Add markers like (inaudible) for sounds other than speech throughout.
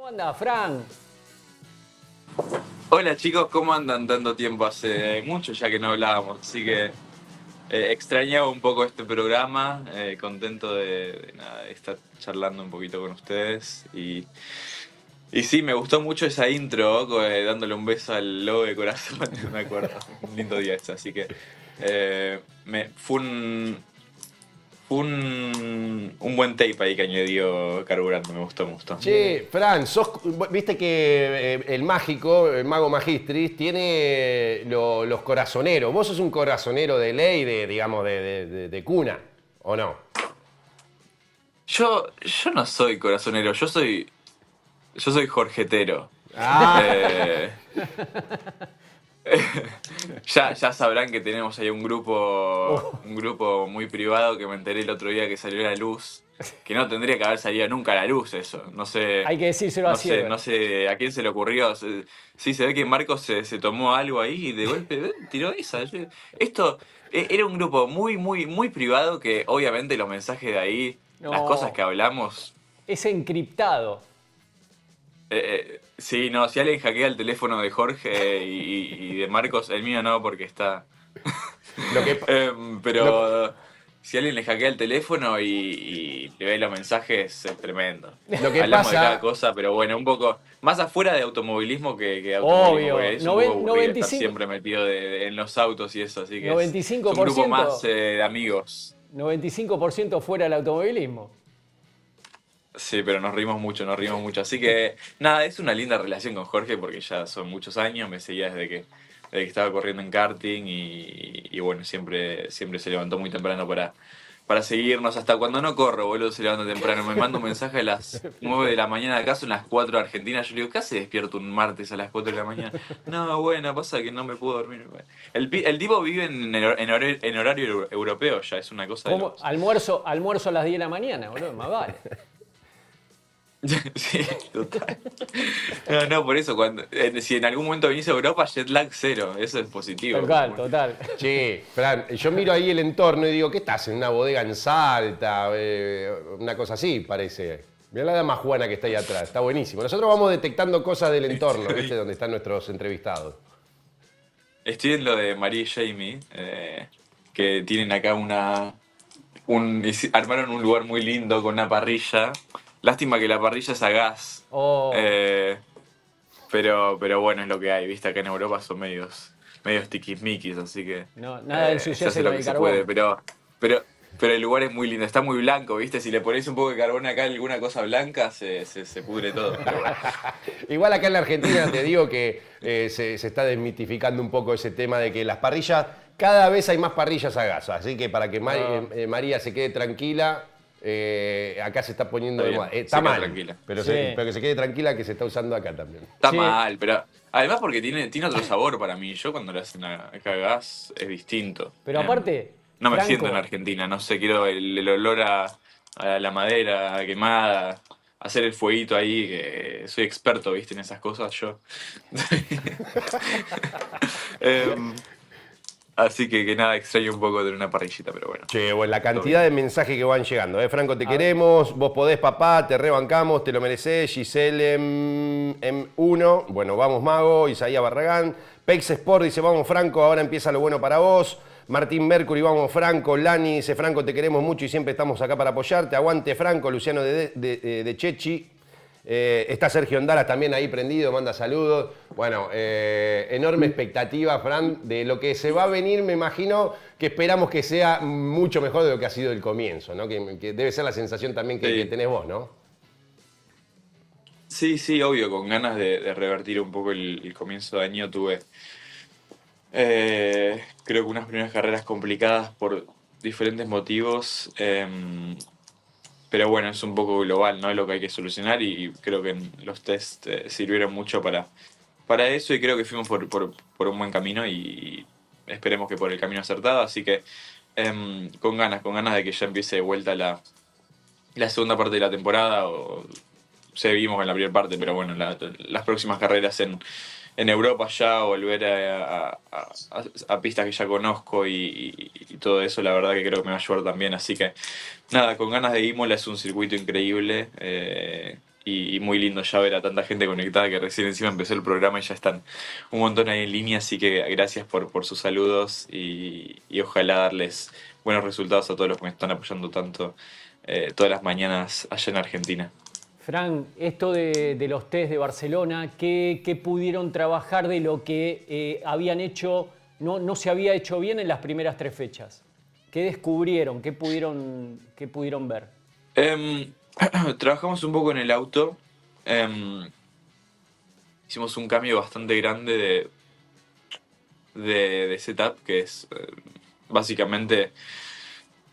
¿Cómo anda, Fran? Hola chicos, ¿cómo andan tanto tiempo? Hace eh, mucho ya que no hablábamos, así que eh, extrañaba un poco este programa, eh, contento de, estar charlando un poquito con ustedes y, y sí, me gustó mucho esa intro, dándole un beso al lobo de corazón, (laughs) me acuerdo, un lindo día este, así que me, fue un, un, buen tape ahí que añadió Carburante, me gustó, me gustó. Sí, Fran, viste que eh, el mágico, el mago magistris, tiene eh, los corazoneros. Vos sos un corazonero de ley, de, digamos, de, cuna, ¿o no? Yo, yo no soy corazonero, yo soy. Yo soy jorgetero. Ah. Eh, (laughs) (laughs) ya, ya sabrán que tenemos ahí un grupo, oh. un grupo muy privado que me enteré el otro día que salió a la luz. Que no tendría que haber salido nunca a la luz eso. No sé. Hay que decírselo no así. Sé, no sé a quién se le ocurrió. Sí, se ve que Marcos se, tomó algo ahí y de golpe (laughs) eh, tiró esa. Eh, esto eh, era un grupo muy, muy, muy privado que obviamente los mensajes de ahí, las cosas que hablamos. Es encriptado. Sí, no, si alguien hackea el teléfono de Jorge y, de Marcos, el mío no, porque está. (laughs) (laughs) Em, pero si alguien le hackea el teléfono y, le ve los mensajes, es tremendo. Lo que Hablamos de cada cosa, pero bueno, un poco. Más afuera de automovilismo que, que automovilismo, Obvio. Es siempre metido en los autos y eso, así que 95%... es un grupo más eh, de amigos. 95% fuera del automovilismo. Sí, pero nos rimos mucho, nos rimos mucho. Así que nada, es una linda relación con Jorge porque ya son muchos años, me seguía desde que, estaba corriendo en karting y, bueno, siempre, siempre se levantó muy temprano para, para seguirnos. Hasta cuando no corro, boludo, se levanta temprano. Me manda un mensaje a las 9 (laughs) de la mañana, acá son las 4 de Argentina. Yo le digo, ¿qué hace despierto un martes a las 4 de la mañana? No, bueno, pasa que no me puedo dormir. El, tipo vive en, horario, europeo ya, es una cosa. De almuerzo, almuerzo a las 10 de la mañana, boludo, más vale. (laughs) sí, total. No, no, por eso, cuando, si en algún momento venís a Europa, jet lag cero, eso es positivo. Total, total. Sí, Fran, yo miro ahí el entorno y digo, ¿qué estás? ¿En una bodega en Salta? Eh, una cosa así, parece. Mirá la dama Juana que está ahí atrás, está buenísimo. Nosotros vamos detectando cosas del entorno, este ¿viste? Donde están nuestros entrevistados. Estoy en lo de María y Jamie, eh, que tienen acá una. armaron un lugar muy lindo con una parrilla Lástima que la parrilla es a gas. Oh. Eh, pero, pero bueno, es lo que hay, viste, acá en Europa son medios, medios tiquismiquis, así que. No, nada de eh, ensuciarse lo puede, pero, pero, el lugar es muy lindo, está muy blanco, viste, si le ponéis un poco de carbón acá alguna cosa blanca, se, se, pudre todo. (laughs) Igual acá en la Argentina te digo que eh, se, está desmitificando un poco ese tema de que las parrillas, cada vez hay más parrillas a gas, así que para que ah. María se quede tranquila, eh, acá se está poniendo está eh, mal, tranquila. Pero, que se quede tranquila que se está usando acá también. Está mal, pero además porque tiene, tiene otro sabor para mí. Yo cuando lo hacen acá gas es distinto. Pero aparte... No me siento en Argentina, no sé, quiero el, olor a, la madera quemada, hacer el fueguito ahí, que soy experto, viste, en esas cosas yo. (laughs) Em, Así que, que nada, extraño un poco de una parrillita, pero bueno. Che, bueno, la cantidad de mensajes que van llegando. ¿eh? Franco, te queremos, vos podés, papá, te rebancamos, te lo mereces. Giselle M, mm, 1 em, bueno, vamos, Mago, Isaías Barragán. Pex Sport dice, vamos, Franco, ahora empieza lo bueno para vos. Martín Mercury, vamos, Franco. Lani dice, Franco, te queremos mucho y siempre estamos acá para apoyarte. Aguante, Franco. Luciano de, de eh, Chechi, eh, está Sergio Ondara también ahí prendido, manda saludos. Bueno, eh, enorme expectativa, Fran, de lo que se va a venir, me imagino que esperamos que sea mucho mejor de lo que ha sido el comienzo, ¿no? Que, debe ser la sensación también que, tenés vos, ¿no? Sí, sí, obvio, con ganas de, revertir un poco el, comienzo de año tuve. Eh, creo que unas primeras carreras complicadas por diferentes motivos em, pero bueno, es un poco global, ¿no? Es Lo que hay que solucionar y creo que los test eh, sirvieron mucho para, para eso y creo que fuimos por, un buen camino y esperemos que por el camino acertado, así que em, con ganas, con ganas de que ya empiece de vuelta la, segunda parte de la temporada o seguimos en la primera parte, pero bueno, las próximas carreras en en Europa ya, volver a, pistas que ya conozco y, todo eso, la verdad que creo que me va a ayudar también. Así que nada, con ganas de Imola es un circuito increíble eh, y, muy lindo ya ver a tanta gente conectada que recién encima empezó el programa y ya están un montón ahí en línea. Así que gracias por, sus saludos y, ojalá darles buenos resultados a todos los que me están apoyando tanto eh, todas las mañanas allá en Argentina. Fran, esto de, los test de Barcelona, ¿qué, pudieron trabajar de lo que eh, habían hecho, no, se había hecho bien en las primeras tres fechas? ¿Qué descubrieron? ¿Qué pudieron, qué pudieron ver? Em, (clears throat) trabajamos un poco en el auto. Em, hicimos un cambio bastante grande de, de, setup, que es eh, básicamente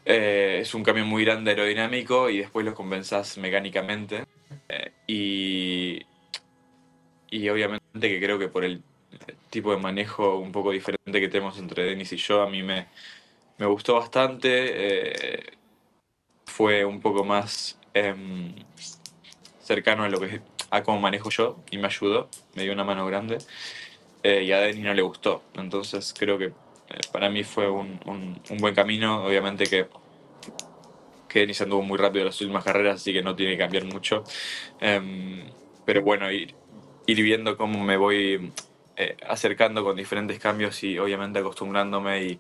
eh, es un cambio muy grande aerodinámico y después los compensás mecánicamente. Eh, y, y obviamente que creo que por el tipo de manejo un poco diferente que tenemos entre Denis y yo, a mí me, gustó bastante. Eh, fue un poco más em, cercano a lo que a cómo manejo yo y me ayudó, me dio una mano grande. Eh, y a Denis no le gustó. Entonces creo que para mí fue un buen camino. Obviamente que que Nissan anduvo muy rápido en las últimas carreras, así que no tiene que cambiar mucho. Em, pero bueno, ir, ir, viendo cómo me voy eh, acercando con diferentes cambios y obviamente acostumbrándome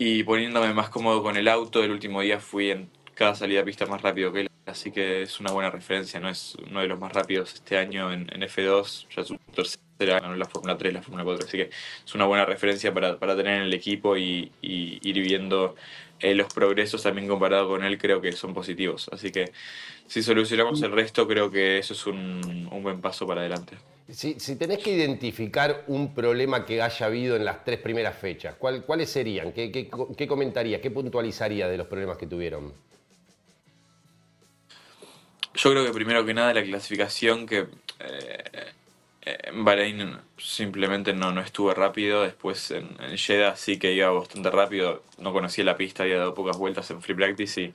y, poniéndome más cómodo con el auto. El último día fui en cada salida a pista más rápido que él, así que es una buena referencia, no es uno de los más rápidos este año en, F2, ya su tercera ganó la Fórmula 3, la Fórmula 4, así que es una buena referencia para, tener en el equipo y, y ir viendo eh, los progresos también comparado con él creo que son positivos. Así que si solucionamos el resto, creo que eso es un, buen paso para adelante. Si, si, tenés que identificar un problema que haya habido en las tres primeras fechas, ¿cuál, ¿cuáles serían? ¿Qué, qué, qué comentarías? ¿Qué puntualizarías de los problemas que tuvieron? Yo creo que primero que nada la clasificación que eh, eh, en Bahrein simplemente no, no estuve rápido. Después en, en, Jeddah sí que iba bastante rápido. No conocía la pista, había dado pocas vueltas en free practice y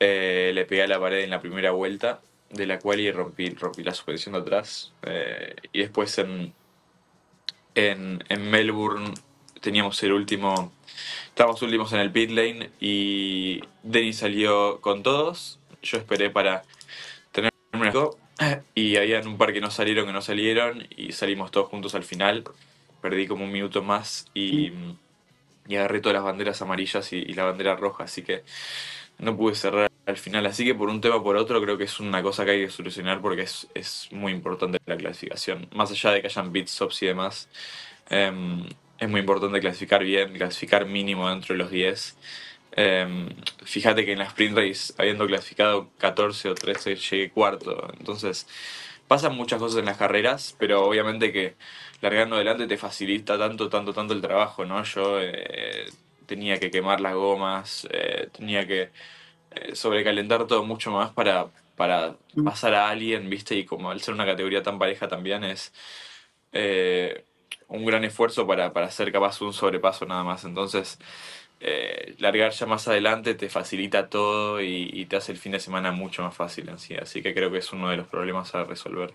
eh, le pegué a la pared en la primera vuelta, de la cual y rompí, rompí la suspensión de atrás. Eh, y después en, en, Melbourne teníamos el último. Estábamos últimos en el pit lane y Denis salió con todos. Yo esperé para tener un (laughs) y había un par que no salieron, que no salieron, y salimos todos juntos al final. Perdí como un minuto más y, y agarré todas las banderas amarillas y, la bandera roja, así que no pude cerrar al final. Así que por un tema o por otro creo que es una cosa que hay que solucionar porque es, muy importante la clasificación. Más allá de que hayan bitstops y demás, em, es muy importante clasificar bien, clasificar mínimo dentro de los 10 Em, fíjate que en la sprint race, habiendo clasificado 14 o 13, llegué cuarto. Entonces, pasan muchas cosas en las carreras, pero obviamente que largando adelante te facilita tanto, tanto, tanto el trabajo, ¿no? Yo eh, tenía que quemar las gomas, eh, tenía que eh, sobrecalentar todo mucho más para, para mm. pasar a alguien, ¿viste? Y como al ser una categoría tan pareja también es un gran esfuerzo para, para ser capaz un sobrepaso nada más. Entonces, eh, largar ya más adelante te facilita todo y, te hace el fin de semana mucho más fácil en sí. Así que creo que es uno de los problemas a resolver.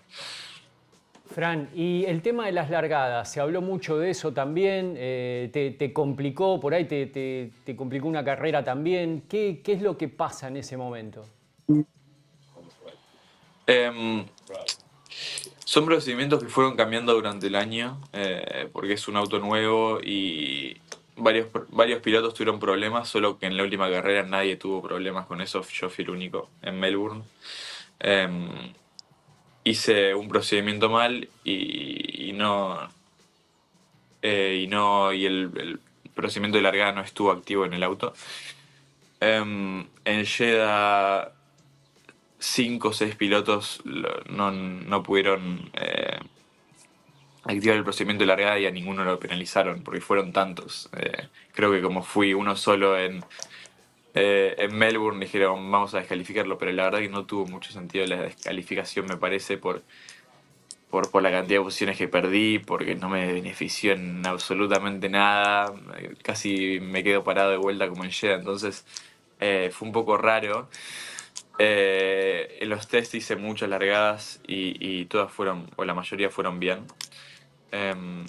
Fran, y el tema de las largadas, se habló mucho de eso también, eh, te, complicó, por ahí te, complicó una carrera también. ¿Qué, es lo que pasa en ese momento? Em, son procedimientos que fueron cambiando durante el año, eh, porque es un auto nuevo y, varios, pilotos tuvieron problemas, solo que en la última carrera nadie tuvo problemas con eso. Yo fui el único en Melbourne. Em, hice un procedimiento mal y, no. Eh, y no. Y el, procedimiento de largada no estuvo activo en el auto. Em, en Jeddah, cinco o seis pilotos no, no pudieron eh, activar el procedimiento de largada y a ninguno lo penalizaron, porque fueron tantos. Eh, creo que como fui uno solo en, eh, en Melbourne, dijeron vamos a descalificarlo, pero la verdad que no tuvo mucho sentido la descalificación, me parece, por, por, por la cantidad de posiciones que perdí, porque no me benefició en absolutamente nada, casi me quedo parado de vuelta como en Jeddah, entonces eh, fue un poco raro. en los test hice muchas largadas y todas fueron, o la mayoría fueron bien. Em,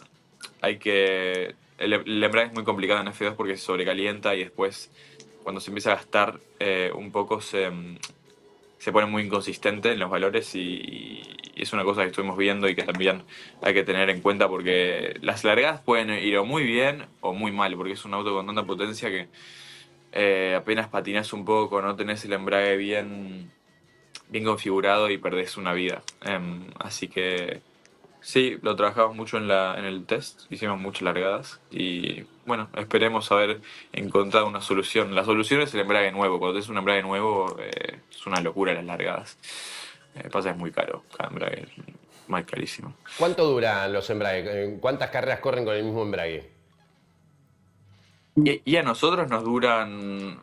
hay que... El, embrague es muy complicado en F2 porque se sobrecalienta y después cuando se empieza a gastar eh, un poco se, em, se, pone muy inconsistente en los valores y, es una cosa que estuvimos viendo y que también hay que tener en cuenta porque las largadas pueden ir o muy bien o muy mal porque es un auto con tanta potencia que eh, apenas patinas un poco, no tenés el embrague bien bien configurado y perdés una vida. Em, así que Sí, lo trabajamos mucho en, la, en el test, hicimos muchas largadas y bueno, esperemos haber encontrado una solución. La solución es el embrague nuevo, cuando es un embrague nuevo eh, es una locura las largadas. Eh, pasa es muy caro, cada embrague es más carísimo. ¿Cuánto duran los embragues? Eh, ¿Cuántas carreras corren con el mismo embrague? Y, a nosotros nos duran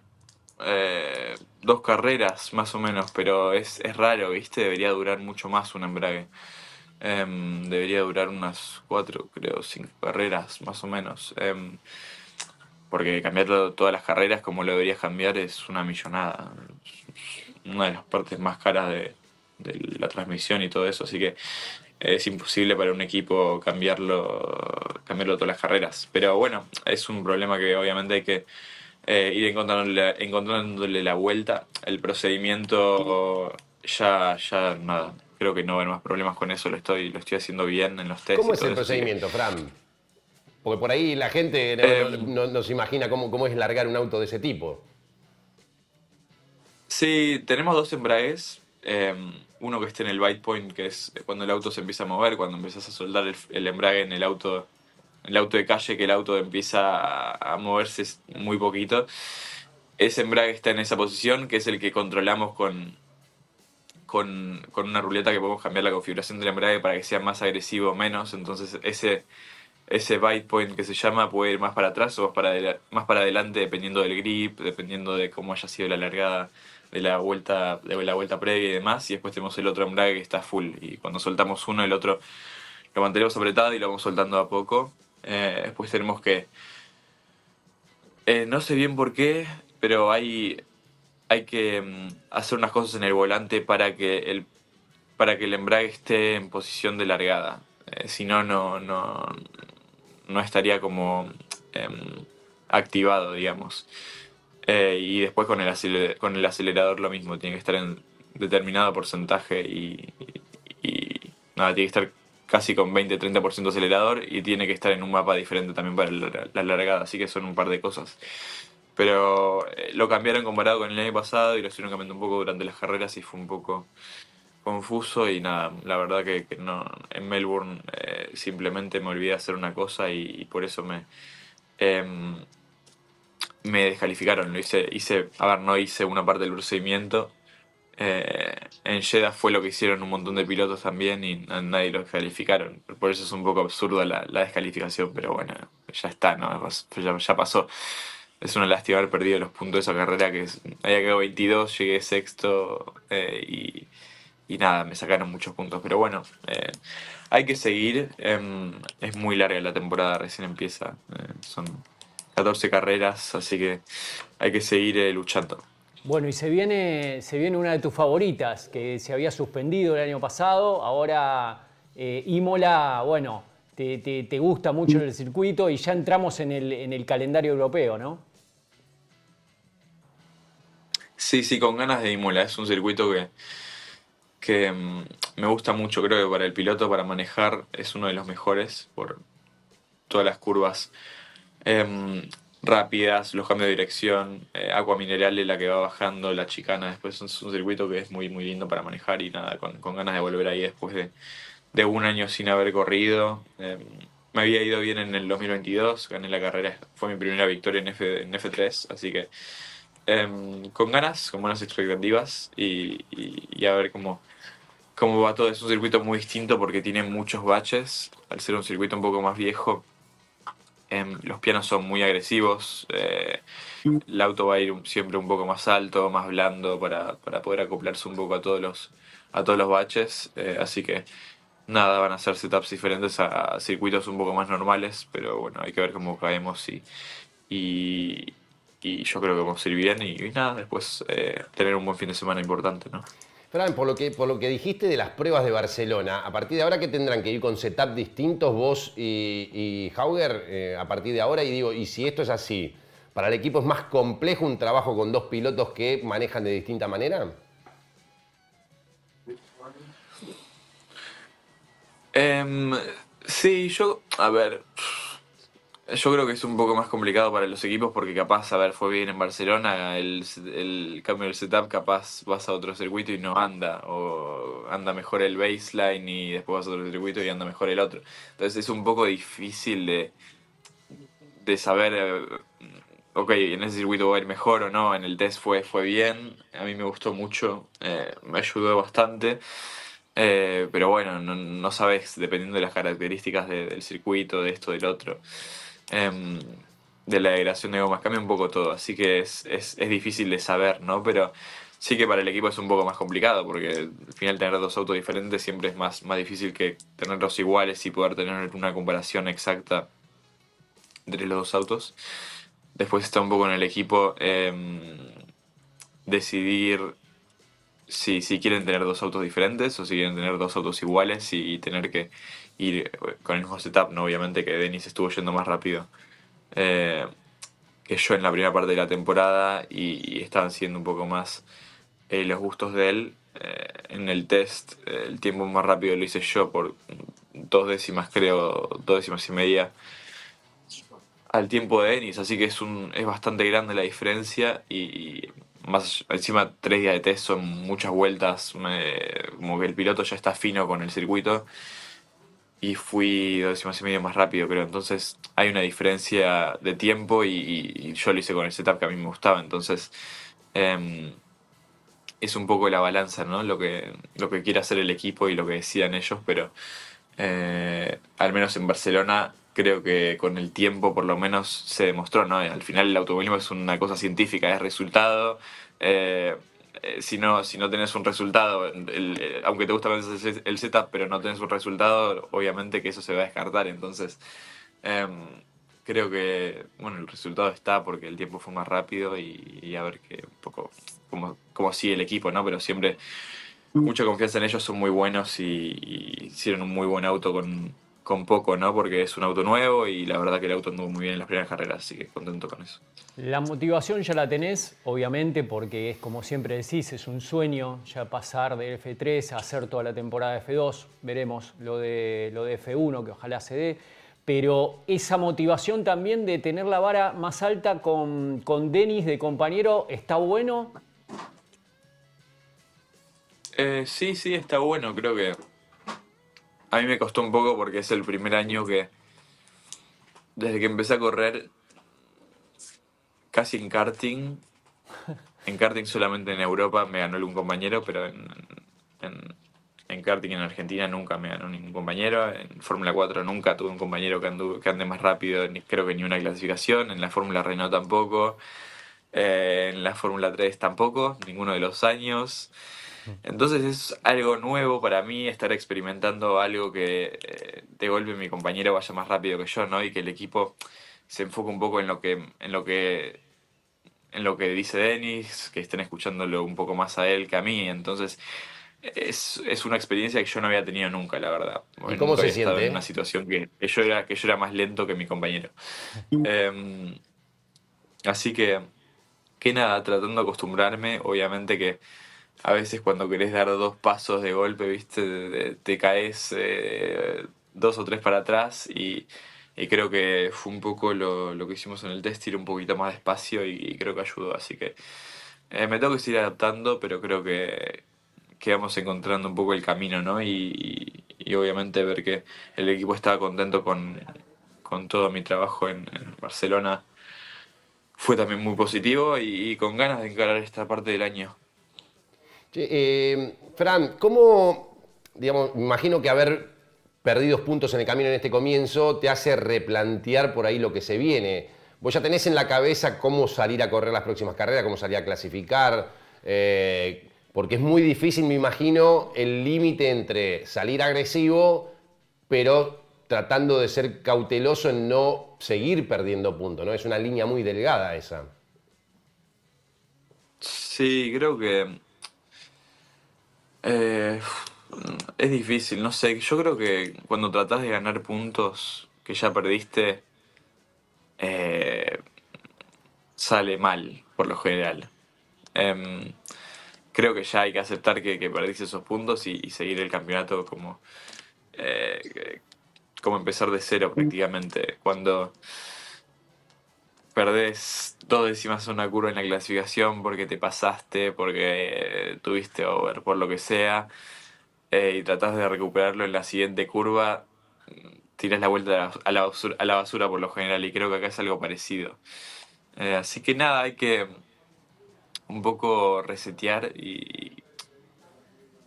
dos carreras más o menos, pero es, es raro, ¿viste? Debería durar mucho más un embrague. Em, debería durar unas cuatro, creo, cinco carreras más o menos. Em, porque cambiar todas las carreras como lo deberías cambiar es una millonada. una de las partes más caras de, la transmisión y todo eso. Así que es imposible para un equipo cambiarlo, cambiarlo todas las carreras. Pero bueno, es un problema que obviamente hay que eh, ir encontrándole, encontrándole la vuelta. El procedimiento ya, ya nada, creo que no va a haber más problemas con eso, lo estoy, lo estoy haciendo bien en los test. ¿Cómo es el procedimiento, Fran? Porque por ahí la gente eh, eh, no, se imagina cómo, es largar un auto de ese tipo. Sí, tenemos dos embragues. Em, uno que está en el bite point, que es cuando el auto se empieza a mover, cuando empiezas a soldar el, embrague en el auto, el auto de calle, que el auto empieza a, moverse muy poquito. Ese embrague está en esa posición, que es el que controlamos con, con, una ruleta que podemos cambiar la configuración del embrague para que sea más agresivo o menos. Entonces ese, ese bite point que se llama puede ir más para atrás o más para, más para adelante dependiendo del grip, dependiendo de cómo haya sido la largada de la vuelta de la vuelta previa y demás y después tenemos el otro embrague que está full y cuando soltamos uno el otro lo mantenemos apretado y lo vamos soltando a poco eh, después tenemos que eh, no sé bien por qué pero hay hay que mm, hacer unas cosas en el volante para que el, para que el embrague esté en posición de largada. Eh, si no, no, no, estaría como em, activado, digamos. Eh, y después con el, acelerador, con el acelerador lo mismo, tiene que estar en determinado porcentaje y, nada, tiene que estar casi con 20-30% acelerador y tiene que estar en un mapa diferente también para la largada, así que son un par de cosas. Pero eh, lo cambiaron comparado con el año pasado y lo hicieron cambiando un poco durante las carreras y fue un poco confuso y nada, la verdad que, no, en Melbourne eh, simplemente me olvidé de hacer una cosa y, por eso me, em, me descalificaron. Lo hice, hice, a ver, no hice una parte del procedimiento. Eh, en Jeddah fue lo que hicieron un montón de pilotos también y nadie lo descalificaron. Por eso es un poco absurda la, descalificación, pero bueno, ya está, ¿no? ya, ya pasó es una lástima haber perdido los puntos de esa carrera que es, había quedado 22, llegué sexto eh, y, nada, me sacaron muchos puntos. Pero bueno, eh, hay que seguir. Em, es muy larga la temporada, recién empieza. Eh, son 14 carreras, así que hay que seguir luchando. Bueno, y se viene, se viene una de tus favoritas, que se había suspendido el año pasado, ahora Imola, bueno, te, gusta mucho el circuito y ya entramos en el calendario europeo, ¿no? Sí, sí, con ganas de Imola. Es un circuito que, que mm, me gusta mucho. Creo que para el piloto, para manejar, es uno de los mejores por todas las curvas em, rápidas, los cambios de dirección, eh, agua mineral es la que va bajando, la chicana. Después es un circuito que es muy, muy lindo para manejar y nada, con, ganas de volver ahí después de, un año sin haber corrido. Em, me había ido bien en el 2022, gané la carrera, fue mi primera victoria en, F, en F3, así que Em, con ganas, con buenas expectativas y, a ver cómo, cómo va todo. Es un circuito muy distinto porque tiene muchos baches. Al ser un circuito un poco más viejo, em, los pianos son muy agresivos. Eh, mm. el auto va a ir siempre un poco más alto, más blando para, poder acoplarse un poco a todos los, a todos los baches. Eh, así que nada, van a ser setups diferentes a, circuitos un poco más normales, pero bueno, hay que ver cómo caemos y, y yo creo que vamos a ir bien y, nada, después eh, tener un buen fin de semana importante, ¿no? Fran, por lo, que, por lo que dijiste de las pruebas de Barcelona, a partir de ahora que tendrán que ir con setup distintos vos y, y Hauger eh, a partir de ahora, y digo, y si esto es así, ¿para el equipo es más complejo un trabajo con dos pilotos que manejan de distinta manera? Em, sí, yo, a ver, yo creo que es un poco más complicado para los equipos porque capaz, a ver, fue bien en Barcelona, el, el cambio del setup, capaz vas a otro circuito y no anda, o anda mejor el baseline y después vas a otro circuito y anda mejor el otro. Entonces es un poco difícil de, de saber, eh, ok, en ese circuito va a ir mejor o no, en el test fue, fue bien, a mí me gustó mucho, eh, me ayudó bastante. Eh, pero bueno, no, no, sabes, dependiendo de las características del circuito, de esto, del otro. Em, de la degradación de gomas. Cambia un poco todo, así que es, difícil de saber, ¿no? Pero sí que para el equipo es un poco más complicado, porque al final tener dos autos diferentes siempre es más, más difícil que tenerlos iguales y poder tener una comparación exacta entre los dos autos. Después está un poco en el equipo em, decidir si, quieren tener dos autos diferentes o si quieren tener dos autos iguales y tener que y eh, con el mismo setup, ¿no? Obviamente que Denis estuvo yendo más rápido eh, que yo en la primera parte de la temporada y, estaban siendo un poco más eh, los gustos de él. en el test, el tiempo más rápido lo hice yo por dos décimas, creo, dos décimas y media al tiempo de Denis, así que es, un, es bastante grande la diferencia y, más encima tres días de test son muchas vueltas, como que el piloto ya está fino con el circuito y fui dos y medio más rápido, creo. Entonces hay una diferencia de tiempo y, yo lo hice con el setup que a mí me gustaba. Entonces em, es un poco la balanza, ¿no? Lo que, lo que quiere hacer el equipo y lo que decían ellos, pero eh, al menos en Barcelona creo que con el tiempo por lo menos se demostró, ¿no? Al final el automovilismo es una cosa científica, es resultado. Eh, eh, si, no, si tenés un resultado, eh, aunque te gusta el, setup, pero no tenés un resultado, obviamente que eso se va a descartar. Entonces, em, creo que bueno, el resultado está porque el tiempo fue más rápido y, a ver que un poco cómo, sigue el equipo, ¿no? Pero siempre mm. mucha confianza en ellos, son muy buenos y hicieron un muy buen auto con con poco, ¿no? Porque es un auto nuevo y la verdad que el auto anduvo muy bien en las primeras carreras, así que contento con eso. La motivación ya la tenés, obviamente, porque es como siempre decís, es un sueño ya pasar de F3 a hacer toda la temporada de F2, veremos lo de, lo de F1, que ojalá se dé, pero esa motivación también de tener la vara más alta con, con Denis de compañero, ¿está bueno? Eh, sí, sí, está bueno, creo que a mí me costó un poco porque es el primer año que, desde que empecé a correr, casi en karting, en karting solamente en Europa me ganó algún compañero, pero en, karting en Argentina nunca me ganó ningún compañero. En Fórmula 4 nunca tuve un compañero que, ande más rápido, ni, creo que ni una clasificación. En la Fórmula Renault tampoco. Eh, en la Fórmula 3 tampoco, ninguno de los años. Entonces es algo nuevo para mí estar experimentando algo que eh, de golpe mi compañero vaya más rápido que yo, ¿no? Y que el equipo se enfoque un poco en lo que, en lo que, en lo que dice Denis, que estén escuchándolo un poco más a él que a mí. Entonces es, una experiencia que yo no había tenido nunca, la verdad. cómo se siente? En una situación que, yo era, que yo era más lento que mi compañero. Em, así que, que nada, tratando de acostumbrarme, obviamente que a veces cuando querés dar dos pasos de golpe, viste, te, caes eh, dos o tres para atrás y, creo que fue un poco lo, que hicimos en el test, ir un poquito más despacio y, creo que ayudó. Así que eh, me tengo que seguir adaptando, pero creo que, que vamos encontrando un poco el camino, ¿no? Y, obviamente ver que el equipo estaba contento con, todo mi trabajo en, Barcelona fue también muy positivo y con ganas de encarar esta parte del año. Em, Fran, ¿cómo, digamos, imagino que haber perdido puntos en el camino en este comienzo te hace replantear por ahí lo que se viene? Vos ya tenés en la cabeza cómo salir a correr las próximas carreras, cómo salir a clasificar, eh, porque es muy difícil, me imagino, el límite entre salir agresivo, pero tratando de ser cauteloso en no seguir perdiendo puntos, ¿no? Es una línea muy delgada esa. Sí, creo que eh, mm, es difícil, no sé. Yo creo que cuando tratás de ganar puntos que ya perdiste, eh, sale mal, por lo general. Em, creo que ya hay que aceptar que, perdiste esos puntos y, y, seguir el campeonato como, eh, como empezar de cero prácticamente. Cuando perdés dos décimas una curva en la clasificación porque te pasaste, porque eh, tuviste over, por lo que sea, eh, y tratás de recuperarlo en la siguiente curva, tiras la vuelta a la, basura, por lo general, y creo que acá es algo parecido. Eh, así que nada, hay que un poco resetear y,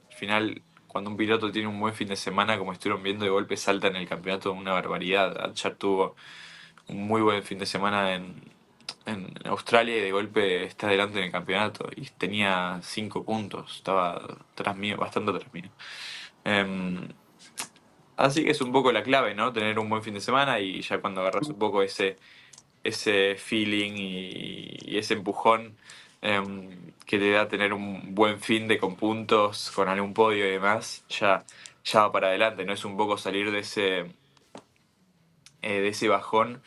al final cuando un piloto tiene un buen fin de semana, como estuvieron viendo, de golpe salta en el campeonato una barbaridad. tuvo muy buen fin de semana en, Australia y de golpe está adelante en el campeonato y tenía cinco puntos, estaba tras mío, bastante tras mío. Em, así que es un poco la clave, ¿no? Tener un buen fin de semana y ya cuando agarras un poco ese, ese feeling y, ese empujón em, que te da tener un buen fin de con puntos, con algún podio y demás, ya, ya va para adelante, ¿no? Es un poco salir de ese eh, de ese bajón,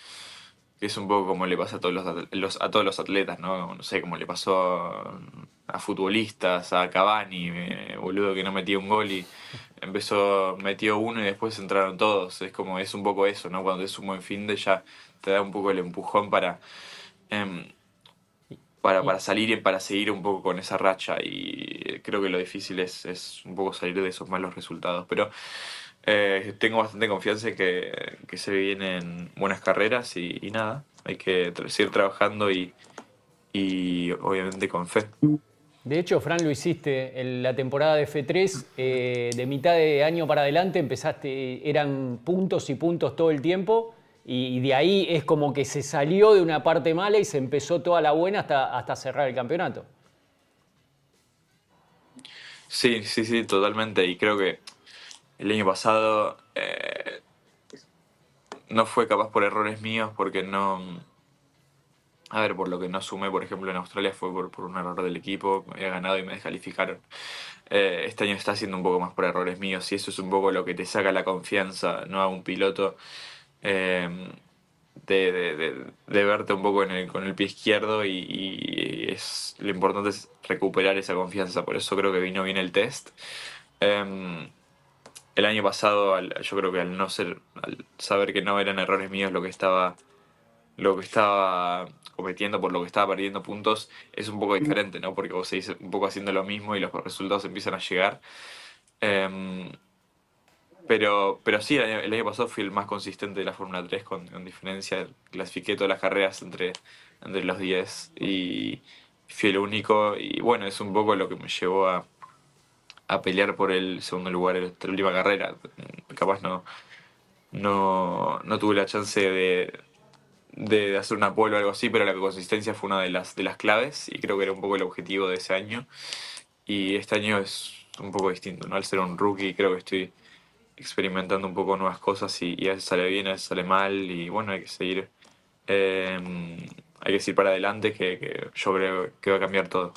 que es un poco como le pasa a todos los, a todos los atletas, ¿no? No sé, como le pasó a, futbolistas, a Cavani, eh, boludo que no metió un gol y empezó, metió uno y después entraron todos. Es como, es un poco eso, ¿no? Cuando es un buen fin de ya te da un poco el empujón para... Em, para, para, salir y para seguir un poco con esa racha. Y creo que lo difícil es, es un poco salir de esos malos resultados. Pero eh, tengo bastante confianza en que, se vienen buenas carreras y, nada, hay que seguir trabajando y, obviamente con fe. De hecho, Fran, lo hiciste en la temporada de F3, eh, de mitad de año para adelante empezaste, eran puntos y puntos todo el tiempo, y, de ahí es como que se salió de una parte mala y se empezó toda la buena hasta, hasta cerrar el campeonato. Sí, sí, sí, totalmente, y creo que el año pasado eh, no fue capaz por errores míos porque no... A ver, por lo que no sumé, por ejemplo, en Australia fue por, un error del equipo, he ganado y me descalificaron. Eh, este año está siendo un poco más por errores míos y eso es un poco lo que te saca la confianza, ¿no? A un piloto eh, de, verte un poco con el pie izquierdo y, es, lo importante es recuperar esa confianza, por eso creo que vino bien el test. Em, el año pasado, al, yo creo que al no ser, al saber que no eran errores míos lo que estaba, lo que estaba cometiendo por lo que estaba perdiendo puntos, es un poco mm. diferente, ¿no? Porque vos seguís un poco haciendo lo mismo y los resultados empiezan a llegar. Em, pero, pero sí, el año, pasado fui el más consistente de la Fórmula 3, con, diferencia. Clasifiqué todas las carreras entre, entre los 10 y fui el único. Y bueno, es un poco lo que me llevó a, a pelear por el segundo lugar en la última carrera. Capaz no, no, no tuve la chance de, de, hacer una polvo o algo así, pero la consistencia fue una de las, de las claves y creo que era un poco el objetivo de ese año. Y este año es un poco distinto, ¿no? Al ser un rookie creo que estoy experimentando un poco nuevas cosas y, a veces sale bien, a veces sale mal y bueno, hay que seguir. Eh, hay que seguir para adelante que, que yo creo que va a cambiar todo.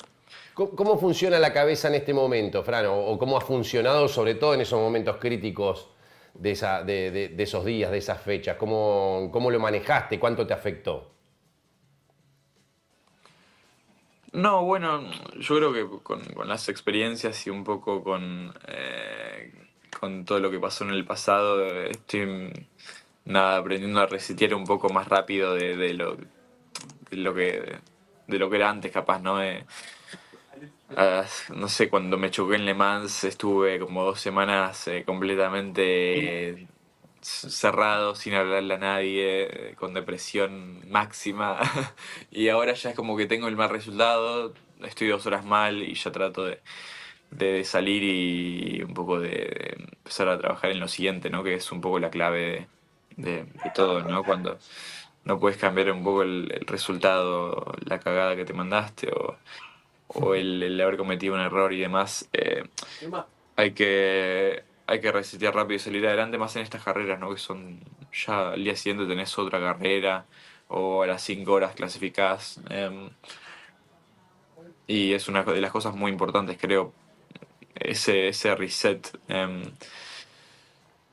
¿Cómo, funciona la cabeza en este momento, Fran? O, cómo ha funcionado, sobre todo en esos momentos críticos de, esos días, de esas fechas? ¿Cómo, lo manejaste? ¿Cuánto te afectó? No, bueno, yo creo que con, las experiencias y un poco con, eh, con todo lo que pasó en el pasado, estoy nada, aprendiendo a resetear un poco más rápido de, lo, lo que de lo que era antes, capaz, ¿no? Eh, Ah, no sé, cuando me choqué en Le Mans estuve como dos semanas eh, completamente eh, cerrado, sin hablarle a nadie, eh, con depresión máxima. (laughs) y ahora ya es como que tengo el mal resultado, estoy dos horas mal y ya trato de, salir y un poco de, empezar a trabajar en lo siguiente, ¿no? Que es un poco la clave de, todo, ¿no? Cuando no puedes cambiar un poco el, el resultado, la cagada que te mandaste o o el, haber cometido un error y demás, eh, hay que hay que resetear rápido y salir adelante más en estas carreras, ¿no? Que son ya al día siguiente tenés otra carrera o a las 5 horas clasificadas. Em, y es una de las cosas muy importantes, creo, ese, reset. Em.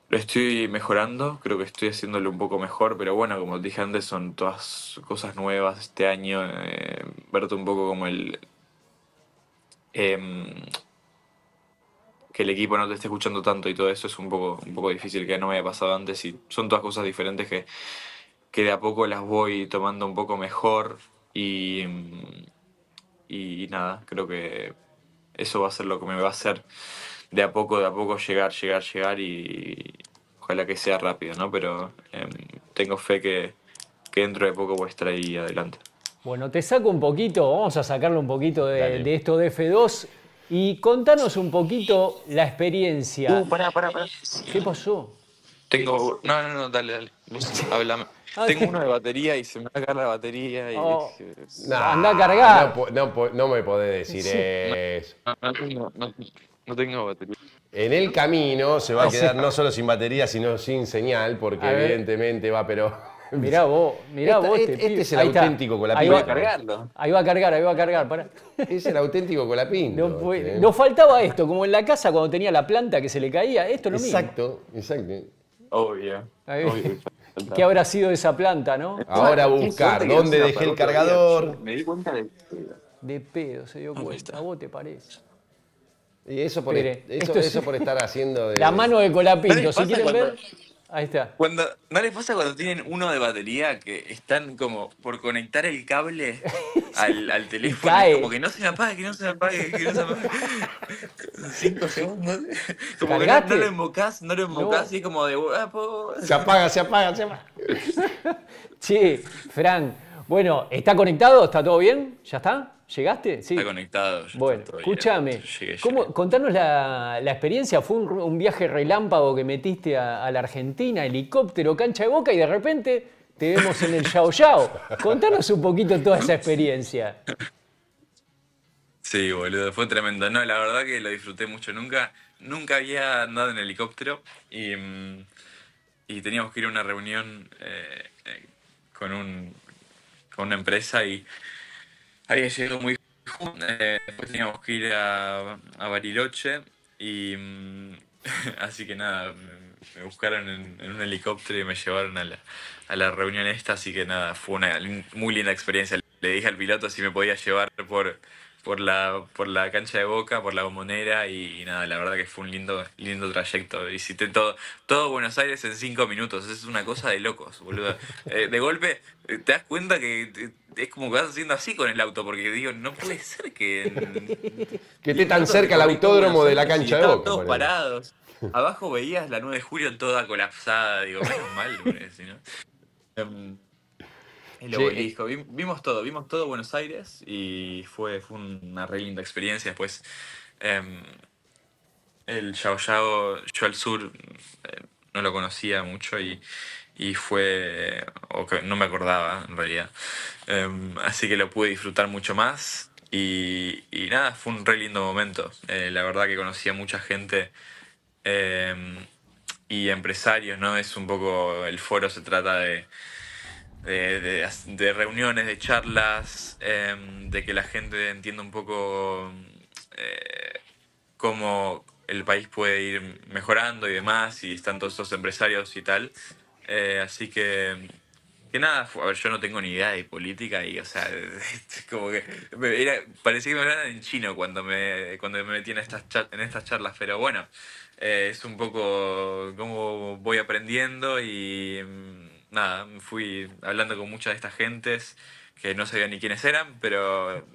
lo estoy mejorando, creo que estoy haciéndolo un poco mejor, pero bueno, como dije antes, son todas cosas nuevas este año. Eh, verte un poco como el, Em, que el equipo no te esté escuchando tanto y todo eso es un poco, un poco difícil, que no me haya pasado antes y son todas cosas diferentes que, que de a poco las voy tomando un poco mejor y, y, nada, creo que eso va a ser lo que me va a hacer de a poco, de a poco llegar, llegar, llegar y ojalá que sea rápido, ¿no? Pero em, tengo fe que, que dentro de poco voy a estar ahí adelante. Bueno, te saco un poquito, vamos a sacarle un poquito de, esto de F2 y contanos un poquito la experiencia. Uh, pará, pará, pará. ¿Qué pasó? Tengo. No, no, no, dale, dale. (laughs) Ah, tengo uno de batería y se me va a cargar la batería. Y... Oh. No, ah, anda a No, me podés decir eso. No, no, tengo batería. En el camino se va a quedar no solo sin batería, sino sin señal, porque evidentemente va, pero Mirá vos, mirá vos. Este, este, es el auténtico con la Ahí va a cargarlo. Ahí va a cargar, ahí va a cargar. Es el auténtico con la (laughs) No, faltaba esto, como en la casa cuando tenía la planta que se le caía. Esto es lo mismo. Exacto, exacto. Obvio. (laughs) ¿Qué habrá sido esa planta, no? Ahora a buscar dónde dejé el cargador. Me di cuenta de pedo. De pedo, se dio cuenta. ¿A vos te parece? Y eso por, estar haciendo. La mano de Colapinto, si quieren ver. Ahí está. Cuando, ¿No les pasa cuando tienen uno de batería que están como por conectar el cable (laughs) al, teléfono? Como que no se me apague, que no se apague, que no se apague. (laughs) Cinco segundos. Como que no, lo embocás, no lo embocás así como de. Ah, se apaga, se apaga, se apaga. che, (laughs) Fran. Bueno, ¿está conectado? ¿Está todo bien? ¿Ya está? ¿Llegaste? Sí. Está conectado. Bueno, escúchame. Contanos la, experiencia. Fue un, viaje relámpago que metiste a, la Argentina, helicóptero, cancha de boca y de repente te vemos en el Yao Yao. Contanos un poquito toda esa experiencia. Sí, boludo, fue tremendo. No, la verdad que lo disfruté mucho. Nunca, nunca había andado en helicóptero y, mm, teníamos que ir a una reunión eh, eh, con una empresa y había llegó muy eh, después teníamos que ir a, a Bariloche y mm, (laughs) así que nada, me, buscaron en, un helicóptero y me llevaron a la, a la reunión esta, así que nada, fue una muy linda experiencia. Le dije al piloto si me podía llevar por por la, por la cancha de Boca, por la bombonera y, nada, la verdad que fue un lindo, lindo trayecto. Visité todo, todo Buenos Aires en cinco minutos, es una cosa de locos, boludo. (laughs) Eh, de golpe eh, te das cuenta que eh, es como que vas haciendo así con el auto, porque digo, no puede ser que... (laughs) que esté tan cerca el autódromo de la cancha de Boca. Todos parados. (laughs) Abajo veías la 9 de julio toda colapsada, digo, menos mal, no. Em, Vimos todo, vimos todo Buenos Aires y fue, una re linda experiencia. Después, em, el Yao Yao, yo al sur eh, no lo conocía mucho y, fue. no me acordaba en realidad. Em, así que lo pude disfrutar mucho más y, y nada, fue un re lindo momento. Eh, la verdad que conocí a mucha gente em, y empresarios, ¿no? Es un poco. El foro se trata de de, reuniones, de charlas, em, de que la gente entienda un poco eh, cómo el país puede ir mejorando y demás, y están todos esos empresarios y tal. Eh, así que, que nada, a ver, yo no tengo ni idea de política y, o sea, (laughs) como que parecía que me hablaban en chino cuando me, cuando me metí en estas, en estas charlas, pero bueno, eh, es un poco como voy aprendiendo y nada, fui hablando con muchas de estas gentes que no sabían ni quiénes eran, pero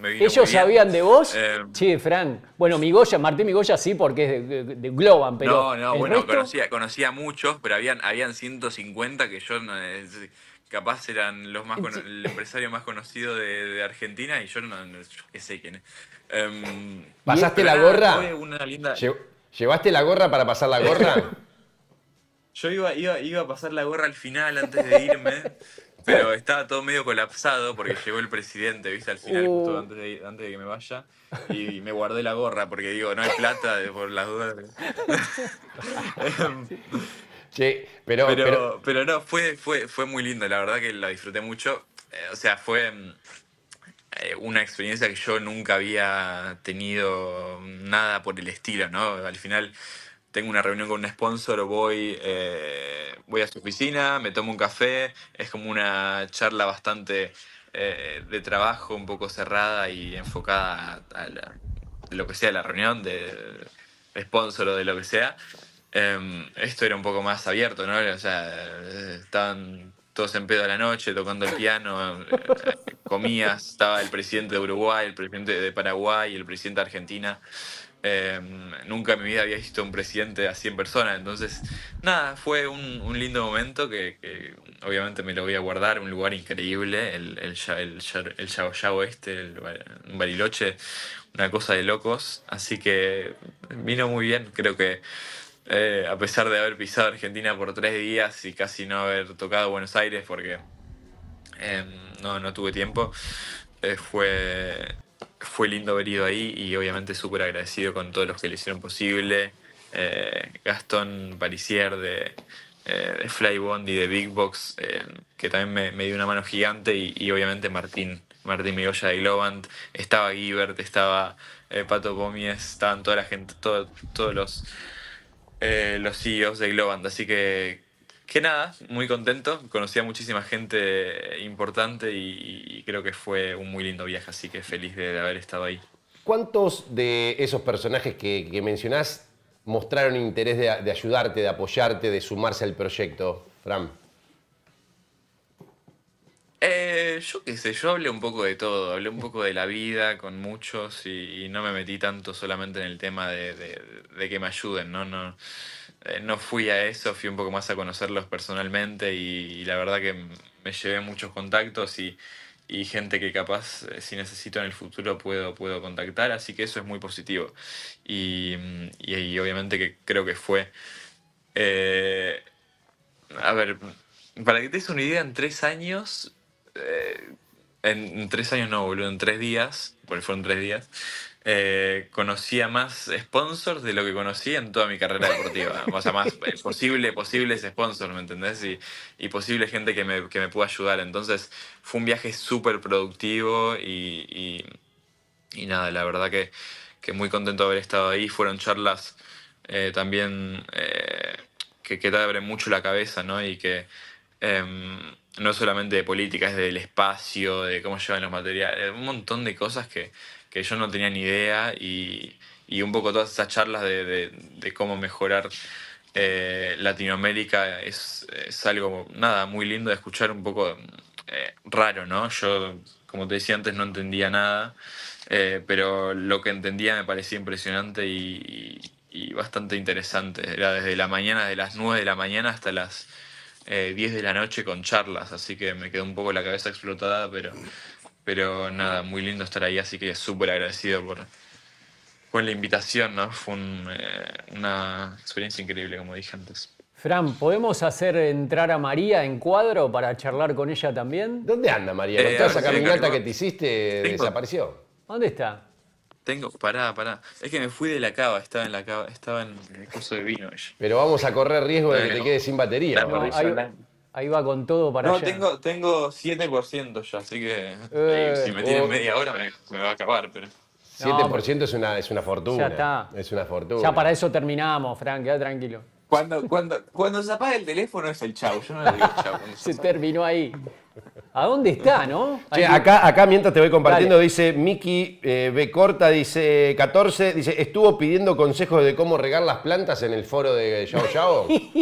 me vino ¿Ellos sabían de vos? Sí, eh, Fran. Frank. Bueno, Migoya, Martín Migoya sí, porque es de, de, Globan, pero. No, no, bueno, conocía, conocía muchos, pero habían, habían 150 que yo. capaz eran los más el empresario más conocido de, Argentina y yo no, sé quién es. Em, ¿Pasaste la gorra? ¿Llevaste la gorra para pasar la gorra? (laughs) Yo iba, iba, a pasar la gorra al final antes de irme, (laughs) pero estaba todo medio colapsado porque llegó el presidente, viste, al final, justo uh. antes de, que me vaya. Y me guardé la gorra porque digo, no hay plata eh, por las dudas. (laughs) Sí, pero, pero, no, fue, fue, fue muy lindo, la verdad que la disfruté mucho. Eh, o sea, fue mm, eh, una experiencia que yo nunca había tenido nada por el estilo, ¿no? Al final tengo una reunión con un sponsor voy, eh, voy a su oficina, me tomo un café, es como una charla bastante eh, de trabajo, un poco cerrada y enfocada a, lo que sea la reunión, de, sponsor o de lo que sea. Em, esto era un poco más abierto, ¿no? O sea, estaban todos en pedo a la noche, tocando el piano, eh, comías, estaba el presidente de Uruguay, el presidente de Paraguay, el presidente de Argentina. Em, nunca en mi vida había visto un presidente a 100 personas, entonces nada, fue un, lindo momento que, obviamente me lo voy a guardar, un lugar increíble, el, el, el, el este, el Bariloche, una cosa de locos, así que vino muy bien, creo que eh, a pesar de haber pisado Argentina por tres días y casi no haber tocado Buenos Aires porque em, no, no tuve tiempo, eh, fue fue lindo haber ido ahí y obviamente súper agradecido con todos los que le hicieron posible. Eh, Gastón Parisier de, eh, de Fly y de Big Box, eh, que también me, dio una mano gigante, y, obviamente Martín, Martín Migoya de Globant, estaba Guibert, estaba eh, Pato Gómez, estaban toda la gente, todos los, los CEOs de Globant, así que que nada, muy contento, conocí a muchísima gente importante y, creo que fue un muy lindo viaje, así que feliz de haber estado ahí. ¿Cuántos de esos personajes que, mencionás mostraron interés de, de ayudarte, de apoyarte, de sumarse al proyecto, Fran? Eh, yo qué sé, yo hablé un poco de todo, hablé un poco de la vida con muchos y, no me metí tanto solamente en el tema de, que me ayuden, ¿no? No, eh, no fui a eso, fui un poco más a conocerlos personalmente y, la verdad que me llevé muchos contactos y, gente que capaz eh, si necesito en el futuro puedo, puedo contactar, así que eso es muy positivo. Y, mm, y obviamente que creo que fue... a ver, para que te des una idea, en tres años eh, en, tres años no, boludo, en tres días, porque fueron tres días, eh, conocía más sponsors de lo que conocí en toda mi carrera deportiva. (laughs) o sea, más eh, posibles sponsors, ¿me entendés? Y, y posible gente que me, que ayudar. Entonces, fue un viaje súper productivo y, y, nada, la verdad que, que, muy contento de haber estado ahí. Fueron charlas también que, que, te abren mucho la cabeza, ¿no? Y que em, no solamente de política, es del espacio, de cómo llevan los materiales, un montón de cosas que, yo no tenía ni idea y, un poco todas esas charlas de, cómo mejorar eh, Latinoamérica es, algo, nada, muy lindo de escuchar, un poco eh, raro, ¿no? Yo, como te decía antes, no entendía nada, eh, pero lo que entendía me parecía impresionante y, y, bastante interesante. Era desde la mañana, de las 9 de la mañana hasta las 10 eh, de la noche con charlas, así que me quedó un poco la cabeza explotada, pero, pero nada, muy lindo estar ahí, así que súper agradecido por, la invitación, ¿no? Fue eh, una experiencia increíble, como dije antes. Fran, ¿podemos hacer entrar a María en cuadro para charlar con ella también? ¿Dónde anda María? Eh, ¿No que te hiciste? desapareció. ¿Dónde está? Tengo, pará, pará. Es que me fui de la cava, estaba en la cava, estaba en el curso de vino. Pero vamos a correr riesgo de que te quedes sin batería. Ahí, va con todo para No, tengo, tengo 7% ya, así que eh, si me tienen media hora me, va a acabar, pero. 7% es, una, es una fortuna. Ya está. Es una fortuna. Ya para eso terminamos, Frank, queda tranquilo. Cuando, cuando, se apaga el teléfono es el chau. Yo no le digo chau. (laughs) Se, terminó ahí. ¿A dónde está, no? acá, mientras te voy compartiendo, dice Miki eh, B. Corta, dice 14, dice, estuvo pidiendo consejos de cómo regar las plantas en el foro de Yao Yao. (laughs)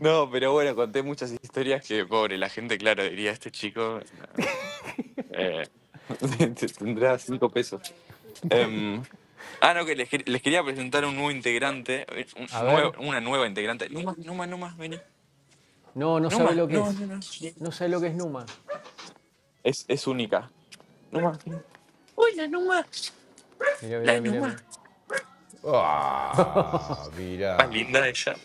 no, pero bueno, conté muchas historias que, pobre, la gente, claro, diría, este chico (laughs) eh, tendrá cinco pesos. Em, Ah, no, que les, quería presentar un nuevo integrante, eh, una nueva integrante. Numa, Numa, Numa, vení. No, no sabe lo que es. No, No sabe lo que es Numa. Es, es única. Numa. Uy, la Numa. la Numa. Ah, (laughs) mirá. Más linda ella.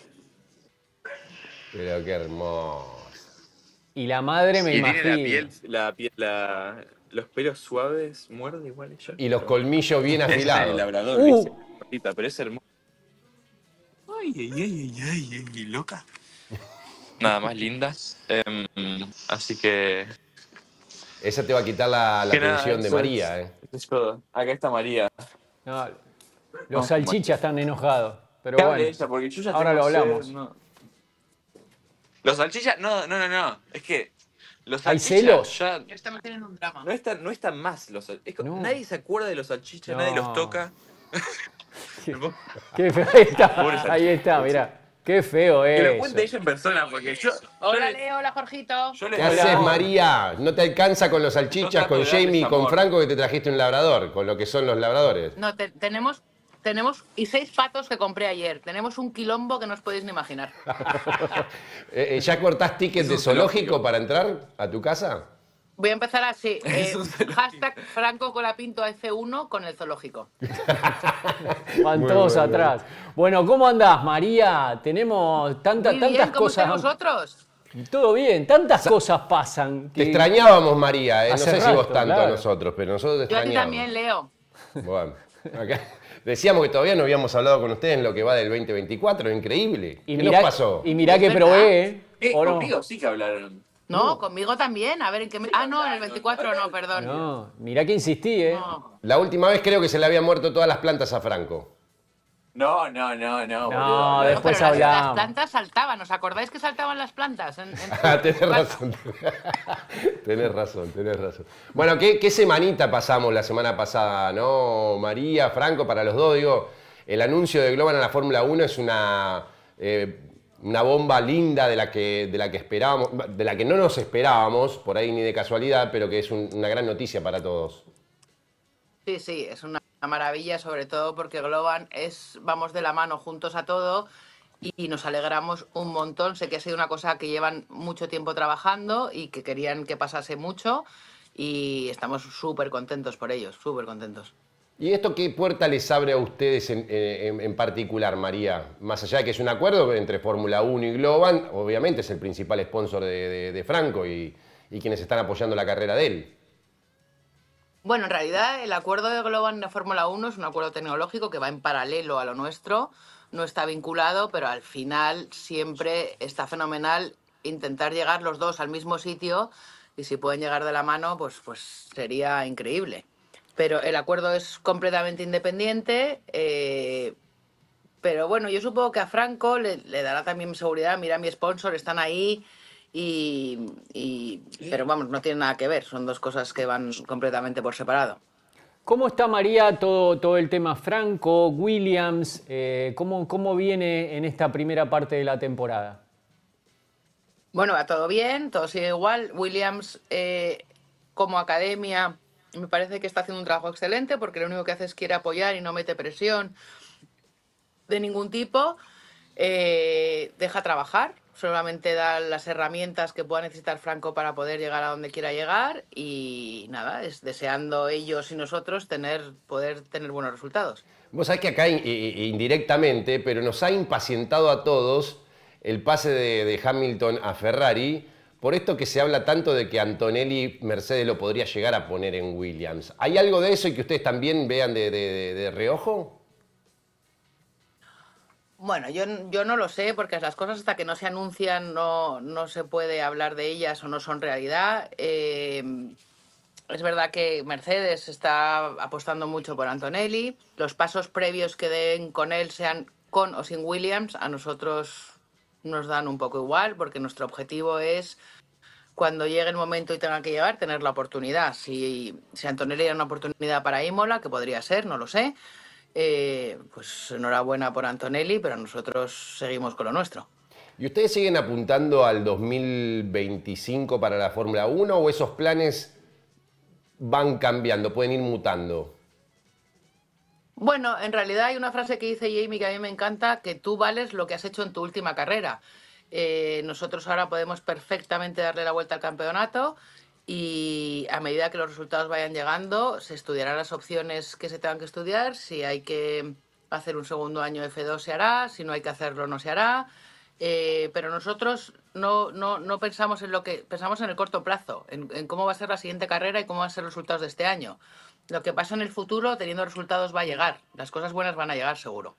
Pero qué hermosa. Y la madre me imagino. Tiene la piel, la piel, la, los pelos suaves, muerde igual ella. Y los colmillos bien afilados. el labrador, uh. dice, pero es hermoso. Ay, ay, ay, ay, ay, loca. Nada más lindas. Em, así que. Esa te va a quitar la, la atención de María, eh. Acá está María. los ah, salchichas están enojados. Pero bueno, ella, porque yo ya ahora lo hablamos. Los salchichas, no, no, no, no. Es que los ¿Hay celos? Ya, No están, no están más los es, Nadie se acuerda de los salchichas, nadie los toca. (laughs) (laughs) Qué, feo, ahí está, (laughs) ahí está, mirá. Qué feo es. Que lo cuente ella en persona, porque yo. Hola, Leo, hola, Jorgito. ¿Qué haces, María? No te alcanza con los salchichas, con Jamie, con Franco, que te trajiste un labrador, con lo que son los labradores. No, te, tenemos tenemos y seis patos que compré ayer. Tenemos un quilombo que no os podéis ni imaginar. (laughs) Eh, eh, ¿Ya cortás tickets de zoológico para entrar a tu casa? Voy a empezar así. (laughs) Eh, hashtag Franco Colapinto F1 con el zoológico. (laughs) Van todos atrás. Bueno. ¿cómo andás, María? Tenemos tanta, tantas bien, ¿cómo cosas. vosotros? Todo bien, tantas cosas pasan. Que... Te extrañábamos, María. No sé si vos tanto a nosotros, pero nosotros te extrañábamos. Yo también, Leo. Bueno, acá. Decíamos que todavía no habíamos hablado con ustedes en lo que va del 2024, increíble. Y ¿Qué nos pasó? Y mirá que probé, ah, ¿eh? eh conmigo sí que hablaron. No, conmigo también. A ver, ¿en qué Ah, no, en el 24 no, perdón. No, mirá que insistí, ¿eh? La última vez creo que se le habían muerto todas las plantas a Franco. No, no, no, no. No, después pero Las, plantas saltaban, ¿os acordáis que saltaban las plantas? (laughs) (laughs) Tienes razón. tienes razón, tenés razón. Bueno, ¿qué, ¿qué, semanita pasamos la semana pasada, ¿no? María, Franco, para los dos, digo, el anuncio de Global en la Fórmula 1 es una, eh, una bomba linda de la, que, de la que esperábamos, de la que no nos esperábamos, por ahí ni de casualidad, pero que es una gran noticia para todos. Sí, sí, es una maravilla, sobre todo porque Globan es, vamos de la mano juntos a todo y nos alegramos un montón. Sé que ha sido una cosa que llevan mucho tiempo trabajando y que querían que pasase mucho y estamos súper contentos por ellos, súper contentos. ¿Y esto qué puerta les abre a ustedes en, eh, en, particular, María? Más allá de que es un acuerdo entre Fórmula 1 y Globan, obviamente es el principal sponsor de, de Franco y, y quienes están apoyando la carrera de él. Bueno, en realidad el acuerdo de Global de Fórmula 1 es un acuerdo tecnológico que va en paralelo a lo nuestro, no está vinculado, pero al final siempre está fenomenal intentar llegar los dos al mismo sitio y si pueden llegar de la mano, pues, pues sería increíble. Pero el acuerdo es completamente independiente. Eh, pero bueno, yo supongo que a Franco le, le dará también seguridad. Mira, mi sponsor, están ahí y, pero vamos, no tiene nada que ver, son dos cosas que van completamente por separado. ¿Cómo está María todo, todo el tema Franco, Williams? Eh, ¿cómo, ¿Cómo viene en esta primera parte de la temporada? Bueno, va todo bien, todo sigue igual. Williams, eh, como academia, me parece que está haciendo un trabajo excelente porque lo único que hace es quiere apoyar y no mete presión de ningún tipo. Eh, deja trabajar, solamente da las herramientas que pueda necesitar Franco para poder llegar a donde quiera llegar y nada, es deseando ellos y nosotros tener, poder tener buenos resultados. Vos sabés que acá indirectamente, pero nos ha impacientado a todos el pase de, Hamilton a Ferrari, por esto que se habla tanto de que Antonelli Mercedes lo podría llegar a poner en Williams. ¿Hay algo de eso y que ustedes también vean de, de reojo? Bueno, yo, no lo sé porque las cosas hasta que no se anuncian no, se puede hablar de ellas o no son realidad. Em, es verdad que Mercedes está apostando mucho por Antonelli. Los pasos previos que den con él, sean con o sin Williams, a nosotros nos dan un poco igual porque nuestro objetivo es cuando llegue el momento y tenga que llegar, tener la oportunidad. Si, si Antonelli era una oportunidad para Imola, que podría ser, no lo sé, eh, pues enhorabuena por Antonelli, pero nosotros seguimos con lo nuestro. ¿Y ustedes siguen apuntando al 2025 para la Fórmula 1 o esos planes van cambiando, pueden ir mutando? Bueno, en realidad hay una frase que dice Jamie que a mí me encanta, que tú vales lo que has hecho en tu última carrera. Eh, nosotros ahora podemos perfectamente darle la vuelta al campeonato y a medida que los resultados vayan llegando, se estudiarán las opciones que se tengan que estudiar. Si hay que hacer un segundo año F2, se hará. Si no hay que hacerlo, no se hará. Eh, pero nosotros no, pensamos en lo que pensamos en el corto plazo, en, cómo va a ser la siguiente carrera y cómo van a ser los resultados de este año. Lo que pasa en el futuro, teniendo resultados, va a llegar. Las cosas buenas van a llegar seguro.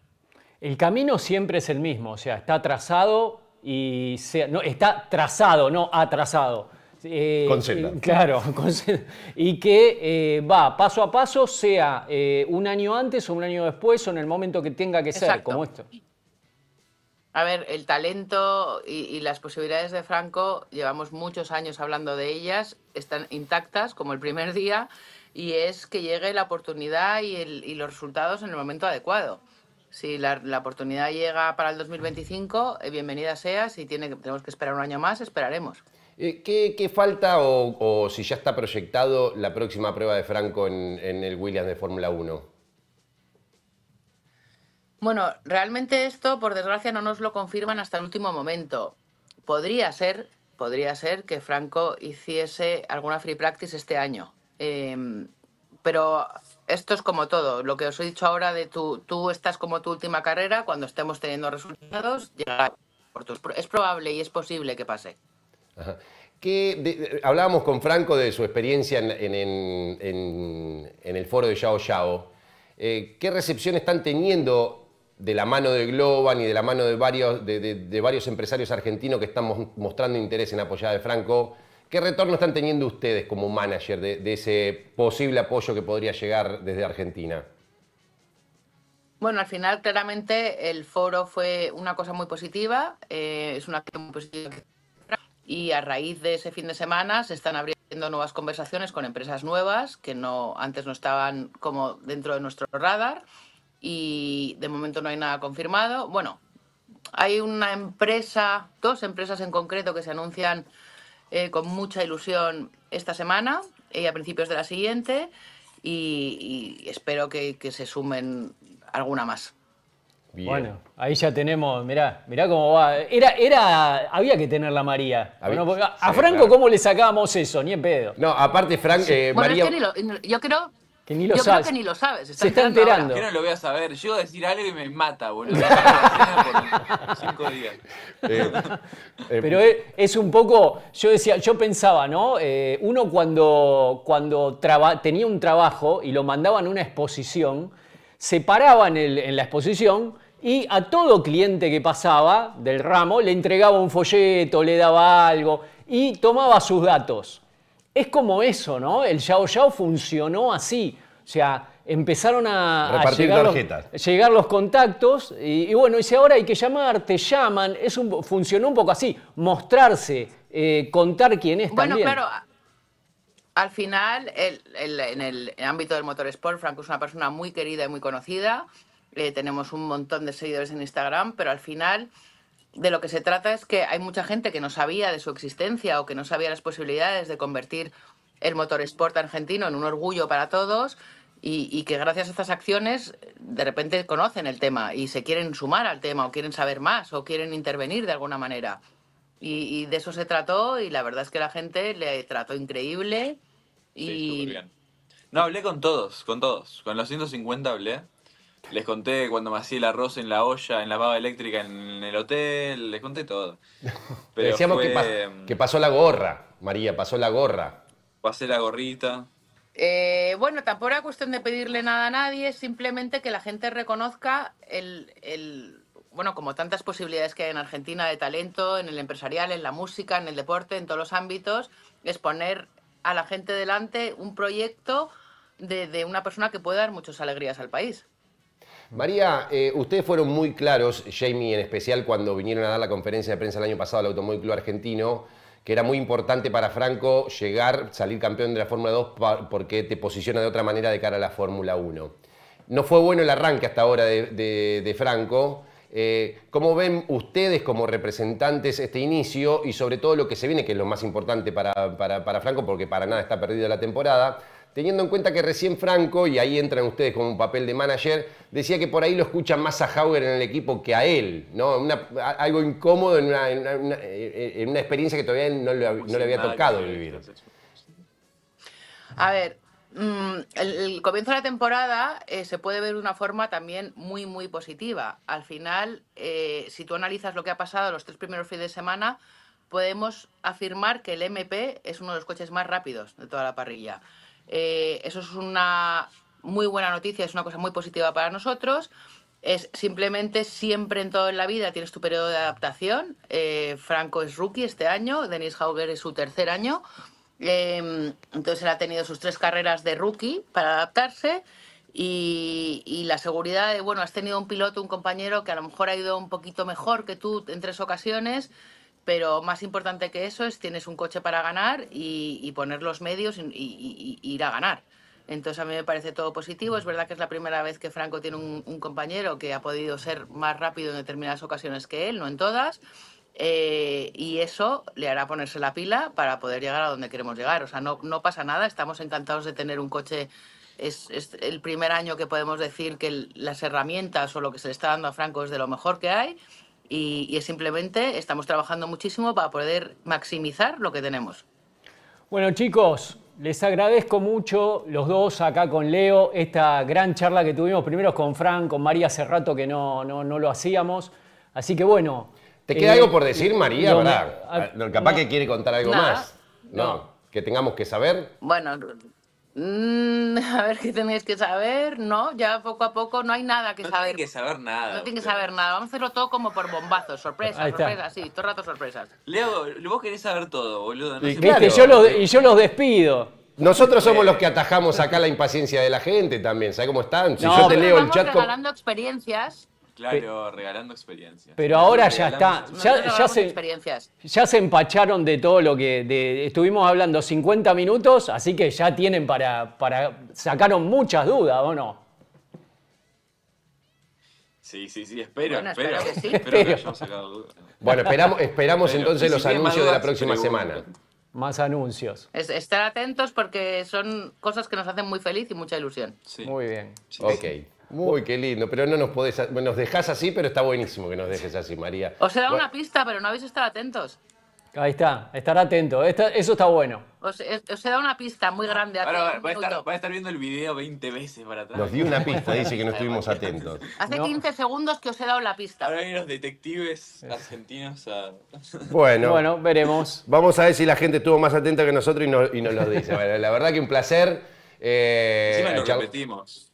El camino siempre es el mismo, o sea, está trazado y no, está trazado, no atrasado. Eh, eh, claro, (laughs) Y que eh, va paso a paso, sea un año antes o un año después o en el momento que tenga que ser, como esto. A ver, el talento y, las posibilidades de Franco, llevamos muchos años hablando de ellas, están intactas como el primer día, y es que llegue la oportunidad y, los resultados en el momento adecuado. Si la, oportunidad llega para el 2025, bienvenida sea. Si tiene, tenemos que esperar un año más, esperaremos. Eh, ¿qué, falta o, si ya está proyectado la próxima prueba de Franco en, el Williams de Fórmula 1? Bueno, realmente esto, por desgracia, no nos lo confirman hasta el último momento. Podría ser, podría ser que Franco hiciese alguna free practice este año. Em, pero esto es como todo, lo que os he dicho ahora de tú, tú estás como tu última carrera, cuando estemos teniendo resultados, es probable y es posible que pase. Que hablábamos con Franco de su experiencia en, el foro de Yao Yao. Eh, ¿Qué recepción están teniendo de la mano de Globan y de la mano de varios, empresarios argentinos que están mostrando interés en apoyar a Franco? ¿Qué retorno están teniendo ustedes como manager de, ese posible apoyo que podría llegar desde Argentina? Bueno, al final claramente el foro fue una cosa muy positiva, eh, es una acción muy positiva que y a raíz de ese fin de semana se están abriendo nuevas conversaciones con empresas nuevas que no, antes no estaban como dentro de nuestro radar y de momento no hay nada confirmado. Bueno, hay una empresa, dos empresas en concreto que se anuncian eh, con mucha ilusión esta semana y eh, a principios de la siguiente y, espero que se sumen alguna más. Bueno, ahí ya tenemos, mirá, mirá cómo va. Era, era, había que tener la María. a, Franco, ¿cómo le sacábamos eso? Ni en pedo. No, aparte, Franco, eh, bueno, yo creo. Que ni lo yo sabes. creo que ni lo sabes. Se está, enterando. no lo voy a saber. Yo decir algo y me mata, boludo. (laughs) cinco días. Eh, eh, Pero es, un poco. Yo decía, yo pensaba, ¿no? uno cuando, cuando tenía un trabajo y lo mandaban a una exposición, se paraba en la exposición y a todo cliente que pasaba del ramo le entregaba un folleto, le daba algo y tomaba sus datos. Es como eso, ¿no? El Yao Yao funcionó así. O sea, empezaron a, llegar, los, contactos y, y, bueno, dice ahora hay que llamar, te llaman, es funcionó un poco así, mostrarse, eh, contar quién es. Bueno, claro, al final en el ámbito del motor Sport, Franco es una persona muy querida y muy conocida, eh, tenemos un montón de seguidores en Instagram, pero al final de lo que se trata es que hay mucha gente que no sabía de su existencia o que no sabía las posibilidades de convertir el motor sport argentino en un orgullo para todos y, que gracias a estas acciones de repente conocen el tema y se quieren sumar al tema o quieren saber más o quieren intervenir de alguna manera. Y, de eso se trató y la verdad es que la gente le trató increíble. Y... bien. No, hablé con todos, con todos. Con los 150 hablé les conté cuando me hacía el arroz en la olla, en la baba eléctrica en el hotel, les conté todo. (laughs) Pero Decíamos em, que, pasó la gorra, María, pasó la gorra. Pasé la gorrita. Eh, bueno, tampoco era cuestión de pedirle nada a nadie, simplemente que la gente reconozca el, bueno, como tantas posibilidades que hay en Argentina de talento, en el empresarial, en la música, en el deporte, en todos los ámbitos, es poner a la gente delante un proyecto de, de una persona que puede dar muchas alegrías al país. María, eh, ustedes fueron muy claros, Jamie en especial, cuando vinieron a dar la conferencia de prensa el año pasado al Automóvil Club Argentino, que era muy importante para Franco llegar, salir campeón de la Fórmula 2 porque te posiciona de otra manera de cara a la Fórmula 1. No fue bueno el arranque hasta ahora de, Franco. Eh, ¿Cómo ven ustedes como representantes este inicio y sobre todo lo que se viene, que es lo más importante para, para Franco, porque para nada está perdida la temporada? teniendo en cuenta que recién Franco, y ahí entran ustedes como un papel de manager, decía que por ahí lo escuchan más a Hauger en el equipo que a él, ¿no? algo incómodo eh, en una, experiencia que todavía no le, había tocado vivir. A ver, mm, el, comienzo de la temporada eh, se puede ver de una forma también muy, muy positiva. Al final, eh, si tú analizas lo que ha pasado los tres primeros fines de semana, podemos afirmar que el MP es uno de los coches más rápidos de toda la parrilla. Eh, eso es una muy buena noticia, es una cosa muy positiva para nosotros. Es simplemente siempre en toda la vida tienes tu periodo de adaptación. Eh, Franco es rookie este año, Denis Hauger es su tercer año. Em, entonces él ha tenido sus tres carreras de rookie para adaptarse. Y, y, la seguridad de, bueno, has tenido un piloto, un compañero que a lo mejor ha ido un poquito mejor que tú en tres ocasiones, pero más importante que eso es tienes un coche para ganar y, poner los medios y, ir a ganar. Entonces a mí me parece todo positivo. Es verdad que es la primera vez que Franco tiene un, compañero que ha podido ser más rápido en determinadas ocasiones que él, no en todas. Eh, y eso le hará ponerse la pila para poder llegar a donde queremos llegar. O sea, no, no pasa nada, estamos encantados de tener un coche. Es, el primer año que podemos decir que las herramientas o lo que se le está dando a Franco es de lo mejor que hay y, es simplemente estamos trabajando muchísimo para poder maximizar lo que tenemos. Bueno chicos, les agradezco mucho los dos acá con Leo, esta gran charla que tuvimos primero con Fran, con María hace rato que no, no, no lo hacíamos. Así que bueno. ¿Te queda algo por eh, decir, María? ¿verdad? Capaz que quiere contar algo más. No, que tengamos que saber. Bueno, Mmm, (laughs) a ver, ¿qué tenéis que saber? No, ya poco a poco no hay nada que saber. No tienen que saber nada. No tienen que saber nada. Vamos a hacerlo todo como por bombazos, sorpresas, sorpresas, sí, todo el rato sorpresas. Leo, vos querés saber todo, boludo. Este, y, yo los, despido. Nosotros somos eh. los que atajamos acá la impaciencia de la gente también, ¿sabes cómo están? Si yo te leo el chat. Estamos regalando experiencias Claro, regalando experiencias. Pero ahora ya está. Ya, ya, se, empacharon de todo lo que. estuvimos hablando 50 minutos, así que ya tienen para, para. Sacaron muchas dudas, ¿o no? Sí, sí, sí, espero, bueno, espero. espero, sacado Bueno, esperamos, entonces los anuncios de la próxima semana. Más anuncios. estar atentos porque son cosas que nos hacen muy feliz y mucha ilusión. Muy bien. ok. Muy, qué lindo, pero no nos podés, nos dejás así, pero está buenísimo que nos dejes así, María. Os he dado una pista, pero no habéis estado atentos. Ahí está, estar atento, eso está bueno. Os, he dado una pista muy grande. va, a estar, a estar, viendo el video 20 veces para atrás. Nos dio una pista, dice que no (laughs) estuvimos atentos. Hace 15 segundos que os he dado la pista. Ahora vienen los detectives argentinos a... (laughs) Bueno, bueno, veremos. Vamos a ver si la gente estuvo más atenta que nosotros y, no, y nos lo dice. (laughs) la verdad que un placer. Eh, Encima lo repetimos.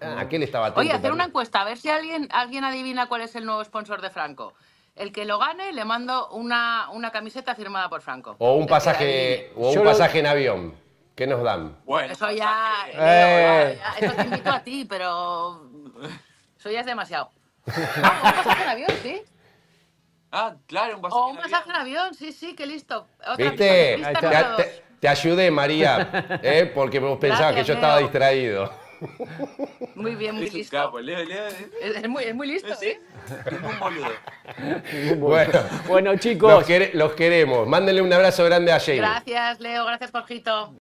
Ah, quién estaba atento. Oye, hacer una encuesta, a ver si alguien, alguien adivina cuál es el nuevo sponsor de Franco. El que lo gane, le mando una, una camiseta firmada por Franco. O un pasaje, o un pasaje en avión. ¿Qué nos dan? Bueno, eso eh. ya, Eso te invito a ti, pero. (laughs) Eso ya es demasiado. Ah, un pasaje en avión, sí. Ah, claro, un pasaje. O un pasaje en avión, sí, sí, qué listo. Otra ¿Viste? te, te, María, ¿eh? porque pensaba que yo estaba distraído. Muy bien, muy listo. Es, muy, es, listo, ¿sí? ¿eh? boludo. (laughs) Bueno, chicos. Los, queremos. Mándenle un abrazo grande a Jay. Gracias, Leo. Gracias, Jorgito.